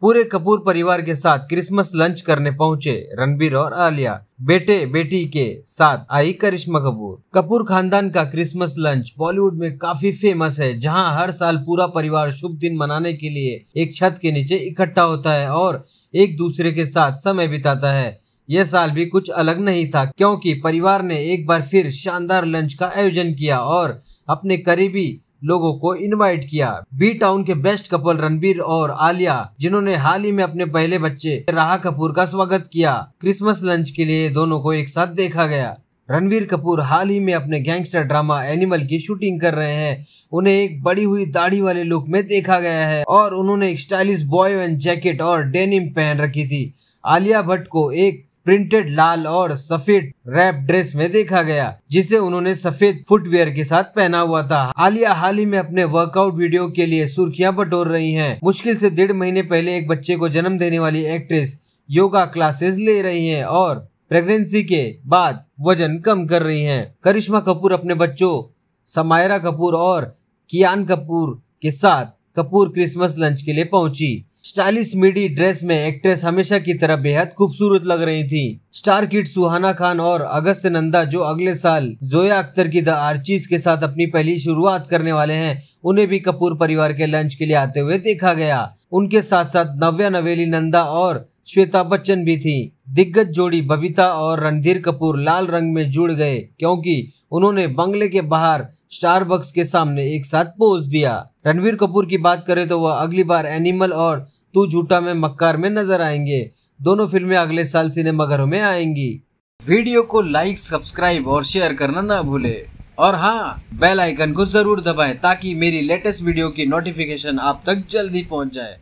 पूरे कपूर परिवार के साथ क्रिसमस लंच करने पहुंचे रणबीर और आलिया बेटे बेटी के साथ आई करिश्मा कपूर कपूर खानदान का क्रिसमस लंच बॉलीवुड में काफी फेमस है जहां हर साल पूरा परिवार शुभ दिन मनाने के लिए एक छत के नीचे इकट्ठा होता है और एक दूसरे के साथ समय बिताता है यह साल भी कुछ अलग नहीं था क्योंकि परिवार ने एक बार फिर शानदार लंच का आयोजन किया और अपने करीबी लोगों को इनवाइट किया बी टाउन के बेस्ट कपल रणबीर और आलिया जिन्होंने हाल ही में अपने पहले बच्चे राह कपूर का स्वागत किया क्रिसमस लंच के लिए दोनों को एक साथ देखा गया रणवीर कपूर हाल ही में अपने गैंगस्टर ड्रामा एनिमल की शूटिंग कर रहे हैं उन्हें एक बड़ी हुई दाढ़ी वाले लुक में देखा गया है और उन्होंने एक स्टाइलिश बॉय एंड जैकेट और डेनिम पहन रखी थी आलिया भट्ट को एक प्रिंटेड लाल और सफेद रैप ड्रेस में देखा गया जिसे उन्होंने सफेद फुटवेयर के साथ पहना हुआ था आलिया हाल ही में अपने वर्कआउट वीडियो के लिए सुर्खियां बटोर रही हैं। मुश्किल से डेढ़ महीने पहले एक बच्चे को जन्म देने वाली एक्ट्रेस योगा क्लासेस ले रही है और प्रेगनेंसी के बाद वजन कम कर रही है करिश्मा कपूर अपने बच्चों समायरा कपूर और कियान कपूर के साथ कपूर क्रिसमस लंच के लिए पहुंची स्टाइलिश मिडी ड्रेस में एक्ट्रेस हमेशा की तरह बेहद खूबसूरत लग रही थी स्टार किड सुहाना खान और अगस्त नंदा जो अगले साल जोया अख्तर की द आर्चीज के साथ अपनी पहली शुरुआत करने वाले हैं उन्हें भी कपूर परिवार के लंच के लिए आते हुए देखा गया उनके साथ साथ नव्या नवेली नंदा और श्वेता बच्चन भी थी दिग्गज जोड़ी बबीता और रणधीर कपूर लाल रंग में जुड़ गए क्योंकि उन्होंने बंगले के बाहर स्टार बक्स के सामने एक साथ पोज दिया रणबीर कपूर की बात करें तो वह अगली बार एनिमल और तू झूठा में मक्कार में नजर आएंगे दोनों फिल्में अगले साल सिनेमाघरों में आएंगी वीडियो को लाइक सब्सक्राइब और शेयर करना ना भूले और हाँ बेल आइकन को जरूर दबाएं ताकि मेरी लेटेस्ट वीडियो की नोटिफिकेशन आप तक जल्दी पहुंच जाए